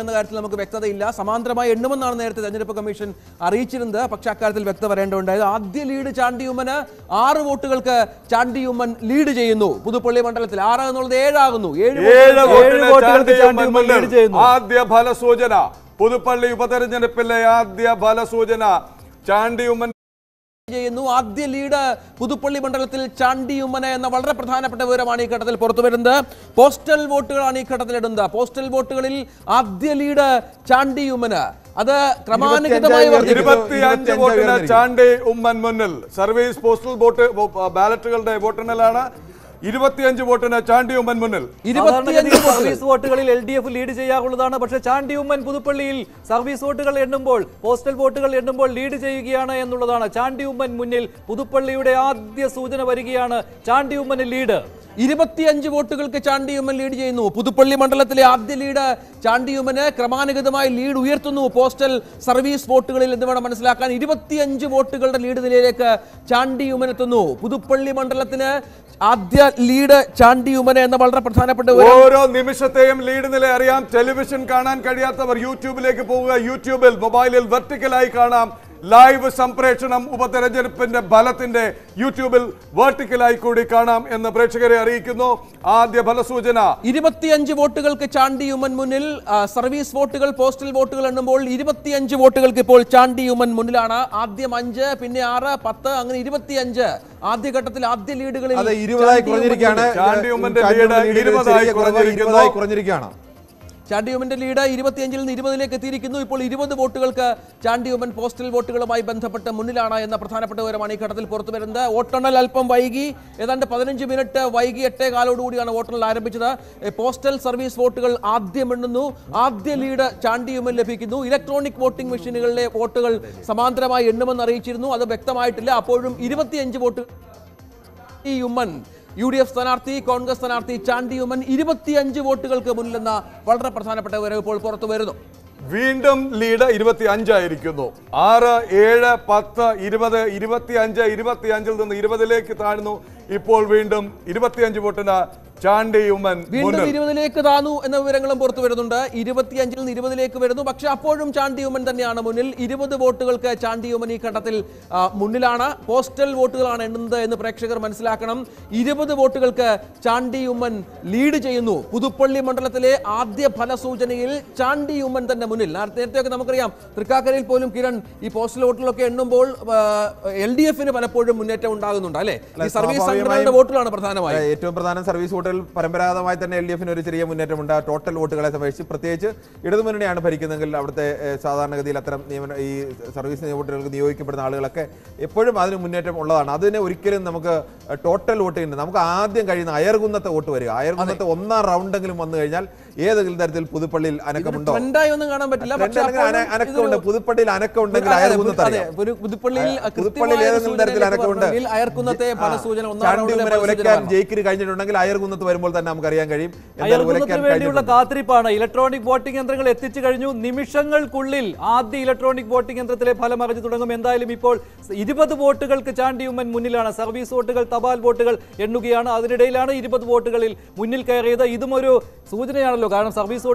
എന്ന കാര്യത്തിൽ നമുക്ക് വ്യക്തതയില്ല സമാന്തരമായി എണ്ണുമെന്നാണ് നേരത്തെ തെരഞ്ഞെടുപ്പ് കമ്മീഷൻ അറിയിച്ചിരുന്നത് പക്ഷേ അക്കാര്യത്തിൽ വ്യക്തത വരേണ്ടതുണ്ടായത് ആദ്യ ലീഡ് ചാണ്ടിയുമ്മന് ആറ് വോട്ടുകൾക്ക് ചാണ്ടിയുമ്മൻ ലീഡ് ചെയ്യുന്നു പുതുപ്പള്ളി മണ്ഡലത്തിൽ ആറ് എന്നുള്ളത് ഏഴാകുന്നു ഏഴ് വോട്ടുകൾക്ക് ചാണ്ടിയുമ്മൻ ലീഡ് ചെയ്യുന്നു ആദ്യ ഫലസൂചന പുതുപ്പള്ളി ഉപതെരഞ്ഞെടുപ്പിലെ ആദ്യ ഫലസൂചന ചാണ്ടിയുമ്മൻ ചെയ്യുന്നു ആദ്യ ലീഡ് പുതുപ്പള്ളി മണ്ഡലത്തിൽ ചാണ്ടിയുമ്മന എന്ന വളരെ പ്രധാനപ്പെട്ട വിവരമാണ് ഈ ഘട്ടത്തിൽ പുറത്തു വരുന്നത് പോസ്റ്റൽ വോട്ടുകളാണ് ഈ ഘട്ടത്തിൽ ഇടുന്നത് പോസ്റ്റൽ വോട്ടുകളിൽ ആദ്യ ലീഡ് ചാണ്ടിയുമ്മന് അത് ക്രമാനുഗതമായി ചാണ്ടി ഉമ്മൻ സർവീസ് പോസ്റ്റൽ ബാലറ്റുകളുടെ വോട്ടെണ്ണലാണ് ഇരുപത്തിയഞ്ച് വോട്ടിന് ചാണ്ടി ഉമ്മൻ മുന്നിൽ സർവീസ് വോട്ടുകളിൽ എൽ ഡി എഫ് ലീഡ് ചെയ്യാറുള്ളതാണ് പക്ഷേ ചാണ്ടി ഉമ്മൻ പുതുപ്പള്ളിയിൽ സർവീസ് വോട്ടുകൾ എണ്ണുമ്പോൾ പോസ്റ്റൽ വോട്ടുകൾ എണ്ണുമ്പോൾ ലീഡ് ചെയ്യുകയാണ് എന്നുള്ളതാണ് ചാണ്ടി ഉമ്മൻ മുന്നിൽ പുതുപ്പള്ളിയുടെ ആദ്യ സൂചന വരികയാണ് ചാണ്ടി ഉമ്മൻ ലീഡ് ഇരുപത്തിയഞ്ച് വോട്ടുകൾക്ക് ചാണ്ടി ഉമ്മൻ ലീഡ് ചെയ്യുന്നു പുതുപ്പള്ളി മണ്ഡലത്തിലെ ആദ്യ ലീഡ് ചാണ്ടി ഉമ്മന് ക്രമാനുഗതമായി ലീഡ് ഉയർത്തുന്നു പോസ്റ്റൽ സർവീസ് വോട്ടുകളിൽ എന്ന് വേണം മനസ്സിലാക്കാൻ ഇരുപത്തിയഞ്ച് വോട്ടുകളുടെ ലീഡ് നിലയിലേക്ക് ചാണ്ടി ഉമ്മൻ എത്തുന്നു പുതുപ്പള്ളി മണ്ഡലത്തിന് ആദ്യ ലീഡ് ചാണ്ടി ഉമന എന്ന വളരെ പ്രധാനപ്പെട്ട ഓരോ നിമിഷത്തെയും ലീഡ് നില അറിയാം ടെലിവിഷൻ കാണാൻ കഴിയാത്തവർ യൂട്യൂബിലേക്ക് പോവുക യൂട്യൂബിൽ മൊബൈലിൽ വെർട്ടിക്കലായി കാണാം ലൈവ് സംപ്രേഷണം ഉപതെരഞ്ഞെടുപ്പിന്റെ ഫലത്തിന്റെ യൂട്യൂബിൽ വേർട്ടിക്കലായി കൂടി കാണാം എന്ന് പ്രേക്ഷകരെ അറിയിക്കുന്നു ആദ്യ ഫലസൂചന ഇരുപത്തിയഞ്ച് വോട്ടുകൾക്ക് ചാണ്ടി ഉമ്മൻ മുന്നിൽ സർവീസ് വോട്ടുകൾ പോസ്റ്റൽ വോട്ടുകൾ എണ്ണുമ്പോൾ ഇരുപത്തിയഞ്ച് വോട്ടുകൾക്ക് ഇപ്പോൾ ചാണ്ടി ഉമ്മൻ മുന്നിലാണ് ആദ്യം അഞ്ച് പിന്നെ ആറ് പത്ത് അങ്ങനെ ഇരുപത്തിയഞ്ച് ആദ്യഘട്ടത്തിൽ ആദ്യ ലീഡുകളിൽ ഇരുപതായി കുറഞ്ഞിരിക്കുകയാണ് ചാണ്ടി ഉമ്മന്റെ ലീഡ് ഇരുപതായി കുറഞ്ഞിരിക്കുകയാണ് ചാണ്ടിയുമന്റെ ലീഡ് ഇരുപത്തിയഞ്ചിൽ നിന്ന് ഇരുപതിലേക്ക് എത്തിയിരിക്കുന്നു ഇപ്പോൾ ഇരുപത് വോട്ടുകൾക്ക് ചാണ്ടിയുമൻ പോസ്റ്റൽ വോട്ടുകളുമായി ബന്ധപ്പെട്ട് മുന്നിലാണ് എന്ന പ്രധാനപ്പെട്ട വിവരമാണ് ഈ ഘട്ടത്തിൽ പുറത്തു വരുന്നത് വോട്ടെണ്ണൽ അല്പം വൈകി ഏതാണ്ട് പതിനഞ്ച് മിനിറ്റ് വൈകി എട്ടേ കാലോടുകൂടിയാണ് വോട്ടെണ്ണൽ ആരംഭിച്ചത് പോസ്റ്റൽ സർവീസ് വോട്ടുകൾ ആദ്യം എണ്ണുന്നു ആദ്യ ലീഡ് ചാണ്ടിയുമൻ ലഭിക്കുന്നു ഇലക്ട്രോണിക് വോട്ടിംഗ് മെഷീനുകളിലെ വോട്ടുകൾ സമാന്തരമായി എണ്ണുമെന്ന് അറിയിച്ചിരുന്നു അത് വ്യക്തമായിട്ടില്ല അപ്പോഴും ഇരുപത്തിയഞ്ച് വോട്ട് ഉമ്മൻ യു ഡി എഫ് സ്ഥാനാർത്ഥി കോൺഗ്രസ് സ്ഥാനാർത്ഥി ചാണ്ടിയുമൻ ഉമ്മൻ ഇരുപത്തിയഞ്ച് വോട്ടുകൾക്ക് മുന്നിലെന്ന വളരെ പ്രധാനപ്പെട്ട വിവരം ഇപ്പോൾ പുറത്തു വരുന്നു വീണ്ടും ലീഡ് ഇരുപത്തി അഞ്ചായിരിക്കുന്നു ആറ് ഏഴ് പത്ത് ഇരുപത് ഇരുപത്തി അഞ്ച് ഇരുപത്തി അഞ്ചിൽ നിന്ന് ഇരുപതിലേക്ക് താഴ്ന്നു ഇപ്പോൾ വീണ്ടും ഇരുപത്തിയഞ്ച് വോട്ടിന് വീണ്ടും ഇരുപതിലേക്ക് താന്നു എന്ന വിവരങ്ങളും പുറത്തു വരുന്നുണ്ട് ഇരുപത്തിയഞ്ചിൽ നിന്ന് ഇരുപതിലേക്ക് വരുന്നു പക്ഷെ അപ്പോഴും ചാണ്ടിയുമൻ തന്നെയാണ് മുന്നിൽ ഇരുപത് വോട്ടുകൾക്ക് ചാണ്ടിയുമൻ ഈ ഘട്ടത്തിൽ മുന്നിലാണ് പോസ്റ്റൽ വോട്ടുകളാണ് എണ്ണുന്നത് എന്ന് പ്രേക്ഷകർ മനസ്സിലാക്കണം ഇരുപത് വോട്ടുകൾക്ക് ചാണ്ടിയുമ്മൻ ലീഡ് ചെയ്യുന്നു പുതുപ്പള്ളി മണ്ഡലത്തിലെ ആദ്യ ഫലസൂചനയിൽ ചാണ്ടിയുമ്മൻ തന്നെ മുന്നിൽ നേരത്തെയൊക്കെ നമുക്കറിയാം തൃക്കാക്കരയിൽ പോലും കിരൺ ഈ പോസ്റ്റൽ വോട്ടുകളൊക്കെ എണ്ണുമ്പോൾ എൽ ഡി എഫിന് പലപ്പോഴും മുന്നേറ്റം ഉണ്ടാകുന്നുണ്ട് അല്ലെ സർവീസ് സംഘടനയുടെ വോട്ടുകളാണ് പ്രധാനമായി ഏറ്റവും പ്രധാനം സർവീസ് വോട്ട് വോട്ടുകളിൽ പരമ്പരാഗതമായി തന്നെ എൽ ഡി എഫിന് ഒരു ചെറിയ മുന്നേറ്റമുണ്ട് ടോട്ടൽ വോട്ടുകളെ സംബന്ധിച്ച് പ്രത്യേകിച്ച് ഇടതുമുന്നണിയാണ് ഭരിക്കുന്നതെങ്കിൽ അവിടുത്തെ സാധാരണഗതിയിൽ അത്തരം നിയമന ഈ സർവീസ് വോട്ടുകൾക്ക് നിയോഗിക്കപ്പെടുന്ന ആളുകളൊക്കെ എപ്പോഴും അതിന് മുന്നേറ്റം ഉള്ളതാണ് അതിനെ ഒരിക്കലും നമുക്ക് ടോട്ടൽ വോട്ട് ഉണ്ട് നമുക്ക് ആദ്യം കഴിയുന്ന അയർകുന്നത്തെ വോട്ട് വരിക അയർകുന്നത്തെ ഒന്നാം റൗണ്ടെങ്കിലും വന്നു കഴിഞ്ഞാൽ ഏതെങ്കിലും തരത്തിൽ പുതുപ്പള്ളിയിൽ അനക്കമുണ്ടോ ഒന്നും കാണാൻ പറ്റില്ല അനക്കമുണ്ട് പുതുപ്പള്ളിയിൽ അനക്കമുണ്ടെങ്കിൽ അയർകുന്നത്തെ പുതുപ്പള്ളിയിൽ പുതുപ്പള്ളിയിൽ ഏതെങ്കിലും തരത്തിൽ അനക്കമുണ്ട് ചണ്ടിമര ജയിക്കിന് കഴിഞ്ഞിട്ടുണ്ടെങ്കിൽ അയർകുന്ന അയൽപക്കത്ത് വരുമ്പോൾ തന്നെ നമുക്കറിയാൻ കഴിയും വേണ്ടിയുള്ള കാത്തിരിപ്പാണ് ഇലക്ട്രോണിക് വോട്ടിംഗ് യന്ത്രങ്ങൾ എത്തിച്ചു കഴിഞ്ഞു നിമിഷങ്ങൾക്കുള്ളിൽ ആദ്യ ഇലക്ട്രോണിക് വോട്ടിംഗ് യന്ത്രത്തിലെ ഫലം അറിഞ്ഞു തുടങ്ങും എന്തായാലും ഇപ്പോൾ ഇരുപത് വോട്ടുകൾക്ക് ചാണ്ടി ഉമ്മൻ മുന്നിലാണ് സർവീസ് വോട്ടുകൾ തപാൽ വോട്ടുകൾ എണ്ണുകയാണ് അതിനിടയിലാണ് ഇരുപത് വോട്ടുകളിൽ മുന്നിൽ കയറിയത് ഇതും ഒരു സൂചനയാണല്ലോ കാരണം സർവീസ്